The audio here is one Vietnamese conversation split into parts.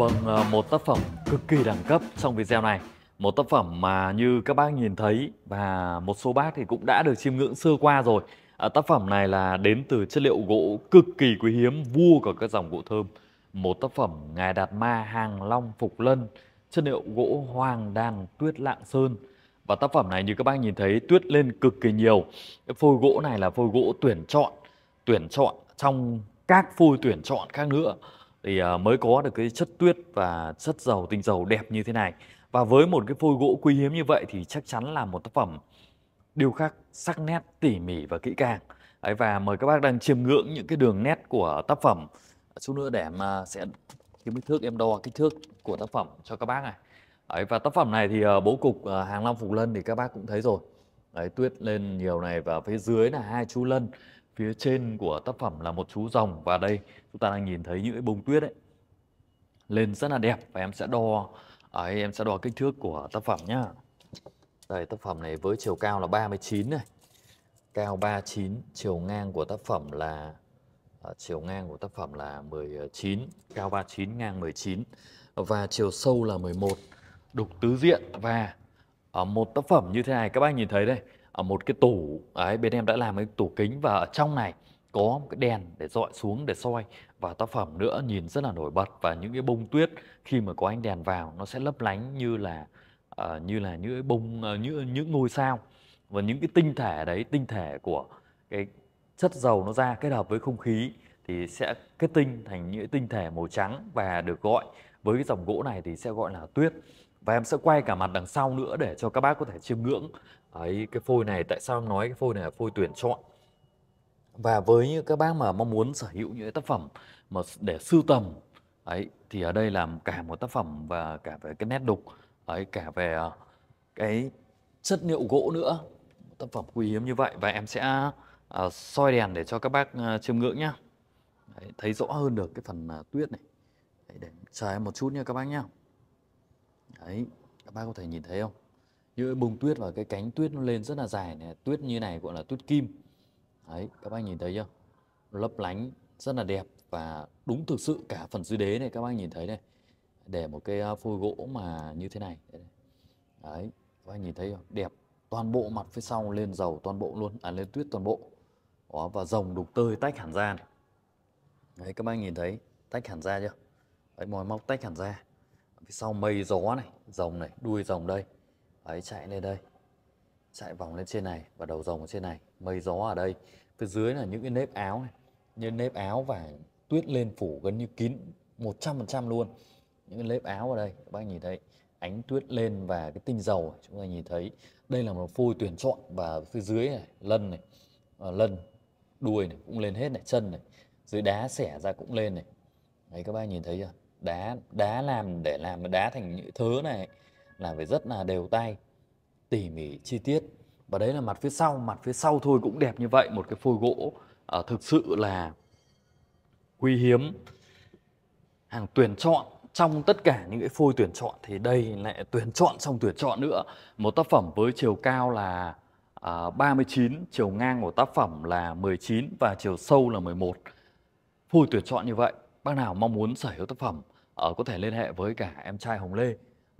Vâng, ờ, một tác phẩm cực kỳ đẳng cấp trong video này Một tác phẩm mà như các bác nhìn thấy và một số bác thì cũng đã được chiêm ngưỡng sơ qua rồi à, Tác phẩm này là đến từ chất liệu gỗ cực kỳ quý hiếm, vua của các dòng gỗ thơm Một tác phẩm Ngài Đạt Ma Hàng Long Phục Lân Chất liệu gỗ Hoàng Đàn Tuyết Lạng Sơn Và tác phẩm này như các bác nhìn thấy tuyết lên cực kỳ nhiều Phôi gỗ này là phôi gỗ tuyển chọn Tuyển chọn trong các phôi tuyển chọn khác nữa thì ờ, mới có được cái chất tuyết và chất dầu tinh dầu đẹp như thế này và với một cái phôi gỗ quý hiếm như vậy thì chắc chắn là một tác phẩm điêu khắc sắc nét tỉ mỉ và kỹ càng ấy và mời các bác đang chiêm ngưỡng những cái đường nét của tác phẩm chút nữa để mà sẽ cái kích thước em đo kích thước của tác phẩm cho các bác này ấy và tác phẩm này thì ờ, bố cục ờ, hàng long phục lân thì các bác cũng thấy rồi Đấy, tuyết lên nhiều này và phía dưới là hai chú lân phía trên của tác phẩm là một chú rồng và đây chúng ta đang nhìn thấy những cái bông tuyết ấy lên rất là đẹp và em sẽ đo ấy à, em sẽ đo kích thước của tác phẩm nhá đây tác phẩm này với chiều cao là 39 này cao 39 chiều ngang của tác phẩm là uh, chiều ngang của tác phẩm là 19 cao 39 ngang 19 và chiều sâu là 11 đục tứ diện và ở à, một tác phẩm như thế này các bác nhìn thấy đây một cái tủ ấy bên em đã làm cái tủ kính và ở trong này có một cái đèn để dọi xuống để soi và tác phẩm nữa nhìn rất là nổi bật và những cái bông tuyết khi mà có ánh đèn vào nó sẽ lấp lánh như là uh, như là những cái bông uh, như những ngôi sao và những cái tinh thể đấy tinh thể của cái chất dầu nó ra kết hợp với không khí thì sẽ kết tinh thành những tinh thể màu trắng và được gọi với cái dòng gỗ này thì sẽ gọi là tuyết và em sẽ quay cả mặt đằng sau nữa để cho các bác có thể chiêm ngưỡng ấy cái phôi này tại sao em nói cái phôi này là phôi tuyển chọn và với như các bác mà mong muốn sở hữu những tác phẩm mà để sưu tầm ấy thì ở đây làm cả một tác phẩm và cả về cái nét đục ấy cả về ờ, cái chất liệu gỗ nữa một tác phẩm quý hiếm như vậy và em sẽ uh, soi đèn để cho các bác uh, chiêm ngưỡng nhá thấy rõ hơn được cái phần uh, tuyết này Đấy, để chờ em một chút nha các bác nhá đấy các bác có thể nhìn thấy không như bông tuyết và cái cánh tuyết nó lên rất là dài này tuyết như này gọi là tuyết kim đấy các bác nhìn thấy chưa lấp lánh rất là đẹp và đúng thực sự cả phần dưới đế này các bác nhìn thấy này để một cái à, phôi gỗ mà như thế này đấy các bác nhìn thấy không đẹp toàn bộ mặt phía sau lên dầu toàn bộ luôn à lên tuyết toàn bộ đó và rồng đục tơi tách hẳn ra này đấy các bác nhìn thấy tách hẳn ra chưa đấy mòi móc tách hẳn ra phía sau mây gió này rồng này đuôi rồng đây ấy chạy lên đây chạy vòng lên trên này và đầu rồng ở trên này mây gió ở đây phía dưới là những cái nếp áo này như nếp áo và tuyết lên phủ gần như kín 100% luôn những cái nếp áo ở đây các bác nhìn thấy ánh tuyết lên và cái tinh dầu chúng ta nhìn thấy đây là một phôi tuyển chọn và phía dưới này lân này à, lân đuôi này cũng lên hết này chân này dưới đá xẻ ra cũng lên này đấy các bác nhìn thấy chưa đá đá làm để làm đá thành những thứ này là phải rất là đều tay tỉ mỉ chi tiết và đấy là mặt phía sau mặt phía sau thôi cũng đẹp như vậy một cái phôi gỗ uh, thực sự là quý hiếm hàng tuyển chọn trong tất cả những cái phôi tuyển chọn thì đây lại tuyển chọn xong tuyển chọn nữa một tác phẩm với chiều cao là uh, ờ, 39 chiều ngang của tác phẩm là 19 và chiều sâu là 11 phôi tuyển chọn như vậy bác nào mong muốn sở hữu tác phẩm Ờ, có thể liên hệ với cả em trai Hồng Lê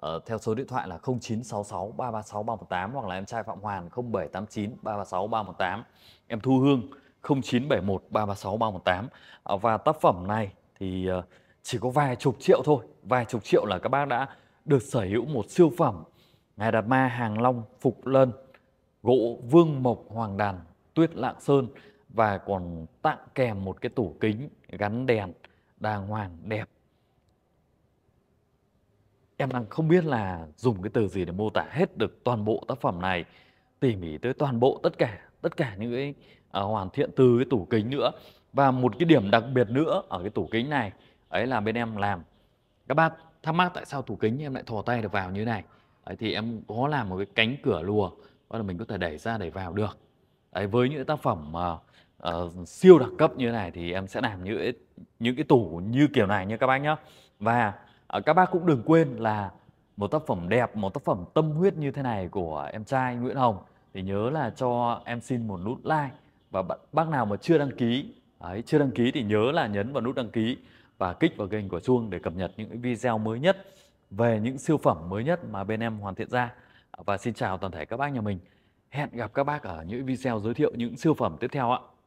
uh, theo số điện thoại là 0966 336 318 hoặc là em trai Phạm Hoàn 0789 336 318. Em Thu Hương 0971 336 318. Uh, và tác phẩm này thì ờ, chỉ có vài chục triệu thôi, vài chục triệu là các bác đã được sở hữu một siêu phẩm Ngài Đạt Ma Hàng Long Phục Lân gỗ Vương Mộc Hoàng Đàn Tuyết Lạng Sơn và còn tặng kèm một cái tủ kính gắn đèn đàng hoàng đẹp Em đang không biết là dùng cái từ gì để mô tả hết được toàn bộ tác phẩm này, tỉ mỉ tới toàn bộ tất cả tất cả những cái à, hoàn thiện từ cái tủ kính nữa. Và một cái điểm đặc biệt nữa ở cái tủ kính này ấy là bên em làm các bác thắc mắc tại sao tủ kính em lại thò tay được vào như thế này. Đấy, thì em có làm một cái cánh cửa lùa đó là mình có thể đẩy ra đẩy vào được. Đấy, với những tác phẩm uh, uh, siêu đặc cấp như thế này thì em sẽ làm những những cái tủ như kiểu này nha các bác nhá Và Ờ, các bác cũng đừng quên là một tác phẩm đẹp một tác phẩm tâm huyết như thế này của em trai Nguyễn Hồng thì nhớ là cho em xin một nút like và bác nào mà chưa đăng ký ấy, chưa đăng ký thì nhớ là nhấn vào nút đăng ký và kích vào kênh của chuông để cập nhật những video mới nhất về những siêu phẩm mới nhất mà bên em hoàn thiện ra và xin chào toàn thể các bác nhà mình hẹn gặp các bác ở những video giới thiệu những siêu phẩm tiếp theo ạ